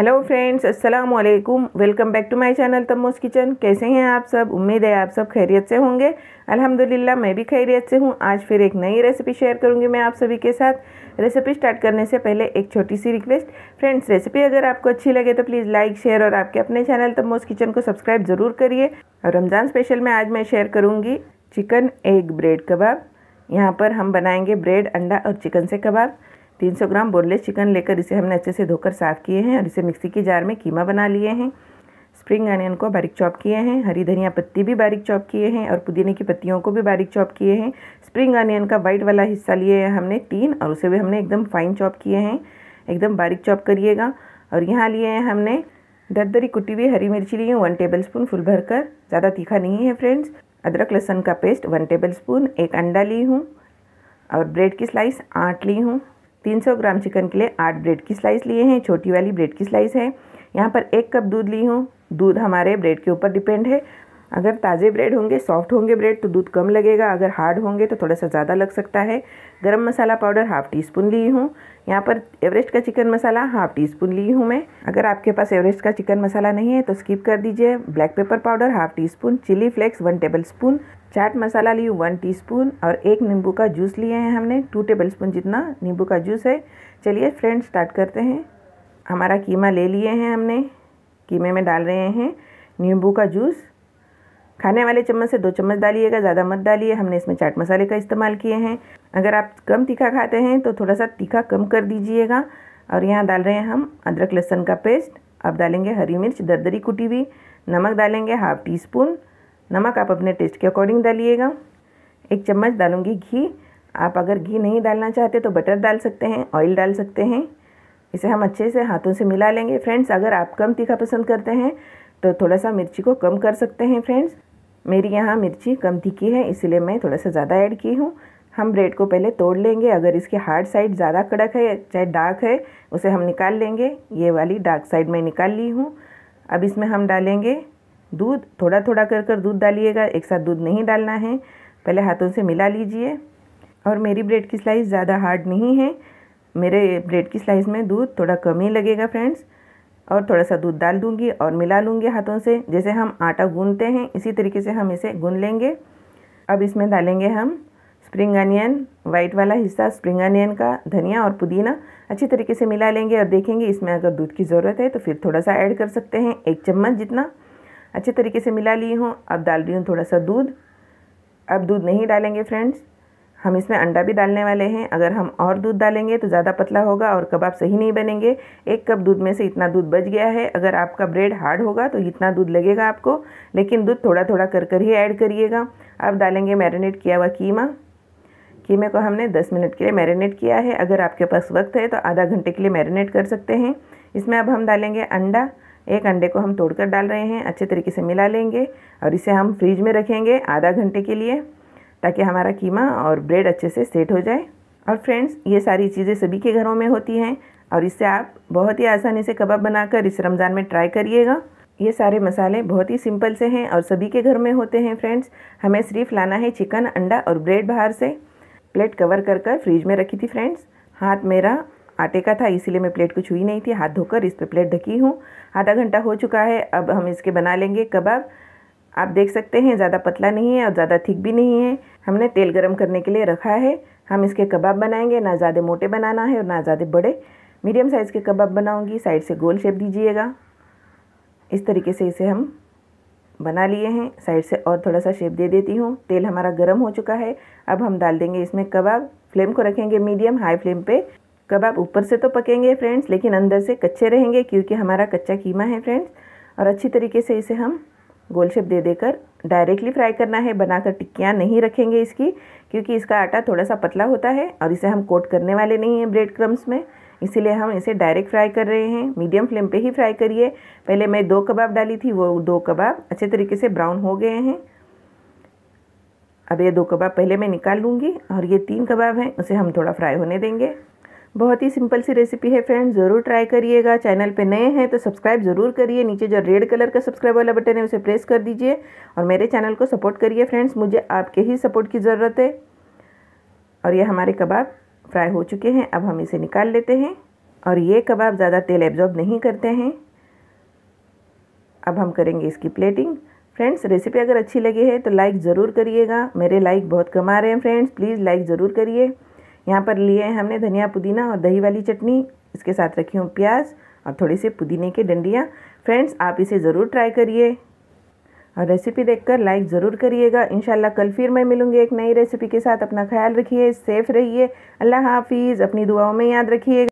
hello friends अस्सलाम वालेकुम welcome back to my channel Tamo's Kitchen कैसे हैं आप सब उम्मीद है आप सब खैरियत से होंगे अल्हम्दुलिल्लाह मैं भी खैरियत से हूँ आज फिर एक नई रेसिपी शेयर करूँगी मैं आप सभी के साथ रेसिपी स्टार्ट करने से पहले एक छोटी सी रिक्वेस्ट फ्रेंड्स रेसिपी अगर आपको अच्छी लगे तो प्लीज़ लाइक शेयर और आपके अपने चैनल तमोस किचन को सब्सक्राइब ज़रूर करिए और रमज़ान स्पेशल में आज मैं शेयर करूँगी चिकन एग ब्रेड कबाब यहाँ पर हम बनाएँगे ब्रेड अंडा और चिकन से कबाब 300 ग्राम बोनलेस चिकन लेकर इसे हमने अच्छे से धोकर साफ़ किए हैं और इसे मिक्सी के जार में कीमा बना लिए हैं स्प्रिंग अनियन को बारीक चॉप किए हैं हरी धनिया पत्ती भी बारीक चॉप किए हैं और पुदीने की पत्तियों को भी बारीक चॉप किए हैं स्प्रिंग अनियन का वाइट वाला हिस्सा लिए हैं हमने तीन और उसे भी हमने एकदम फाइन चॉप किए हैं एकदम बारीक चॉप करिएगा और यहाँ लिए हैं हमने दरदरी कुटी हुई हरी मिर्ची ली हूँ वन टेबल स्पून फुल भर कर ज़्यादा तीखा नहीं है फ्रेंड्स अदरक लहसुन का पेस्ट वन टेबल स्पून एक अंडा ली हूँ और ब्रेड की स्लाइस आठ ली हूँ 300 ग्राम चिकन के लिए आठ ब्रेड की स्लाइस लिए हैं छोटी वाली ब्रेड की स्लाइस है यहाँ पर एक कप दूध ली हूँ दूध हमारे ब्रेड के ऊपर डिपेंड है अगर ताज़े ब्रेड होंगे सॉफ्ट होंगे ब्रेड तो दूध कम लगेगा अगर हार्ड होंगे तो थोड़ा सा ज़्यादा लग सकता है गरम मसाला पाउडर हाफ़ टी स्पून ली हूँ यहाँ पर एवरेस्ट का चिकन मसाला हाफ़ टी स्पून ली हूँ मैं अगर आपके पास एवरेस्ट का चिकन मसाला नहीं है तो स्किप कर दीजिए black pepper powder half teaspoon chilli flakes one tablespoon चाट मसाला ली वन टीस्पून और एक नींबू का जूस लिए हैं हमने टू टेबल स्पून जितना नींबू का जूस है चलिए फ्रेंड स्टार्ट करते हैं हमारा कीमा ले लिए हैं हमने कीमे में डाल रहे हैं नींबू का जूस खाने वाले चम्मच से दो चम्मच डालिएगा ज़्यादा मत डालिए हमने इसमें चाट मसाले का इस्तेमाल किए हैं अगर आप कम तीखा खाते हैं तो थोड़ा सा तीखा कम कर दीजिएगा और यहाँ डाल रहे हैं हम अदरक लहसन का पेस्ट अब डालेंगे हरी मिर्च दरदरी कुटी हुई नमक डालेंगे हाफ टी स्पून नमक आप अपने टेस्ट के अकॉर्डिंग डालिएगा एक चम्मच डालूँगी घी आप अगर घी नहीं डालना चाहते तो बटर डाल सकते हैं ऑयल डाल सकते हैं इसे हम अच्छे से हाथों से मिला लेंगे फ्रेंड्स अगर आप कम तीखा पसंद करते हैं तो थोड़ा सा मिर्ची को कम कर सकते हैं फ्रेंड्स मेरी यहाँ मिर्ची कम तीखी है इसलिए मैं थोड़ा सा ज़्यादा ऐड की हूँ हम ब्रेड को पहले तोड़ लेंगे अगर इसके हार्ड साइड ज़्यादा कड़क है चाहे डार्क है उसे हम निकाल लेंगे ये वाली डार्क साइड मैं निकाल ली हूँ अब इसमें हम डालेंगे दूध थोड़ा थोड़ा कर कर दूध डालिएगा एक साथ दूध नहीं डालना है पहले हाथों से मिला लीजिए और मेरी ब्रेड की स्लाइस ज़्यादा हार्ड नहीं है मेरे ब्रेड की स्लाइस में दूध थोड़ा कम ही लगेगा फ्रेंड्स और थोड़ा सा दूध डाल दूंगी और मिला लूँगी हाथों से जैसे हम आटा गूंदते हैं इसी तरीके से हम इसे गून लेंगे अब इसमें डालेंगे हम स्प्रिंग अनियन वाइट वाला हिस्सा स्प्रिंग अनियन का धनिया और पुदीना अच्छी तरीके से मिला लेंगे और देखेंगे इसमें अगर दूध की ज़रूरत है तो फिर थोड़ा सा ऐड कर सकते हैं एक चम्मच जितना अच्छे तरीके से मिला ली हूँ अब डाल रही हूँ थोड़ा सा दूध अब दूध नहीं डालेंगे फ्रेंड्स हम इसमें अंडा भी डालने वाले हैं अगर हम और दूध डालेंगे तो ज़्यादा पतला होगा और कबाब सही नहीं बनेंगे एक कप दूध में से इतना दूध बच गया है अगर आपका ब्रेड हार्ड होगा तो इतना दूध लगेगा आपको लेकिन दूध थोड़ा थोड़ा कर कर ही ऐड करिएगा अब डालेंगे मैरिनेट किया हुआ कीमा कीमे को हमने 10 मिनट के लिए मैरिनेट किया है अगर आपके पास वक्त है तो आधा घंटे के लिए मैरिनेट कर सकते हैं इसमें अब हम डालेंगे अंडा एक अंडे को हम तोड़कर डाल रहे हैं अच्छे तरीके से मिला लेंगे और इसे हम फ्रीज में रखेंगे आधा घंटे के लिए ताकि हमारा कीमा और ब्रेड अच्छे से सेट हो जाए और फ्रेंड्स ये सारी चीज़ें सभी के घरों में होती हैं और इससे आप बहुत ही आसानी से कबाब बनाकर इस रमज़ान में ट्राई करिएगा ये सारे मसाले बहुत ही सिंपल से हैं और सभी के घर में होते हैं फ्रेंड्स हमें सिर्फ लाना है चिकन अंडा और ब्रेड बाहर से प्लेट कवर कर कर फ्रीज में रखी थी फ्रेंड्स हाथ मेरा आटे का था इसीलिए मैं प्लेट को छुई नहीं थी हाथ धोकर इस पर प्लेट ढकी हूँ आधा घंटा हो चुका है अब हम इसके बना लेंगे कबाब आप देख सकते हैं ज़्यादा पतला नहीं है और ज़्यादा थिक भी नहीं है हमने तेल गर्म करने के लिए रखा है हम इसके कबाब बनाएंगे ना ज़्यादा मोटे बनाना है और ना ज़्यादा बड़े मीडियम साइज़ के कबाब बनाऊंगी साइड से गोल शेप दीजिएगा इस तरीके से इसे हम बना लिए हैं साइड से और थोड़ा सा शेप दे देती हूँ तेल हमारा गर्म हो चुका है अब हम डाल देंगे इसमें कबाब फ्लेम को रखेंगे मीडियम हाई फ्लेम पे कबाब ऊपर से तो पकेंगे फ्रेंड्स लेकिन अंदर से कच्चे रहेंगे क्योंकि हमारा कच्चा कीमा है फ्रेंड्स और अच्छी तरीके से इसे हम गोल शेप दे देकर डायरेक्टली फ्राई करना है बनाकर टिक्कियाँ नहीं रखेंगे इसकी क्योंकि इसका आटा थोड़ा सा पतला होता है और इसे हम कोट करने वाले नहीं हैं ब्रेड क्रम्स में इसीलिए हम इसे डायरेक्ट फ्राई कर रहे हैं मीडियम फ्लेम पे ही फ्राई करिए पहले मैं दो कबाब डाली थी वो दो कबाब अच्छे तरीके से ब्राउन हो गए हैं अब ये दो कबाब पहले मैं निकाल लूँगी और ये तीन कबाब हैं उसे हम थोड़ा फ्राई होने देंगे बहुत ही सिंपल सी रेसिपी है फ्रेंड्स ज़रूर ट्राई करिएगा चैनल पे नए हैं तो सब्सक्राइब ज़रूर करिए नीचे जो रेड कलर का सब्सक्राइब वाला बटन है उसे प्रेस कर दीजिए और मेरे चैनल को सपोर्ट करिए फ्रेंड्स मुझे आपके ही सपोर्ट की ज़रूरत है और ये हमारे कबाब फ्राई हो चुके हैं अब हम इसे निकाल लेते हैं और ये कबाब ज़्यादा तेल एब्जॉर्ब नहीं करते हैं अब हम करेंगे इसकी प्लेटिंग फ्रेंड्स रेसिपी अगर अच्छी लगी है तो लाइक ज़रूर करिएगा मेरे लाइक बहुत कमा रहे हैं फ्रेंड्स प्लीज़ लाइक ज़रूर करिए यहाँ पर लिए हैं हमने धनिया पुदीना और दही वाली चटनी इसके साथ रखी हूँ प्याज और थोड़े से पुदीने के डंडियाँ फ्रेंड्स आप इसे ज़रूर ट्राई करिए और रेसिपी देखकर लाइक ज़रूर करिएगा इन कल फिर मैं मिलूँगी एक नई रेसिपी के साथ अपना ख्याल रखिए सेफ रहिए अल्लाह हाफिज़ अपनी दुआओं में याद रखिएगा